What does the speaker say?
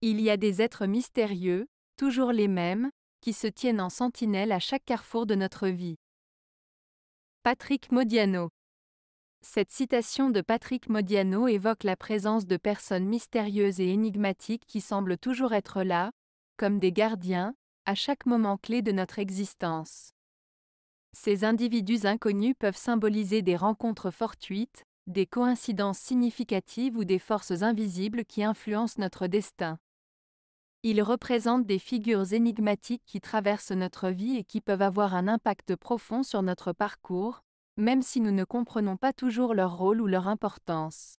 Il y a des êtres mystérieux, toujours les mêmes, qui se tiennent en sentinelle à chaque carrefour de notre vie. Patrick Modiano Cette citation de Patrick Modiano évoque la présence de personnes mystérieuses et énigmatiques qui semblent toujours être là, comme des gardiens, à chaque moment clé de notre existence. Ces individus inconnus peuvent symboliser des rencontres fortuites, des coïncidences significatives ou des forces invisibles qui influencent notre destin. Ils représentent des figures énigmatiques qui traversent notre vie et qui peuvent avoir un impact profond sur notre parcours, même si nous ne comprenons pas toujours leur rôle ou leur importance.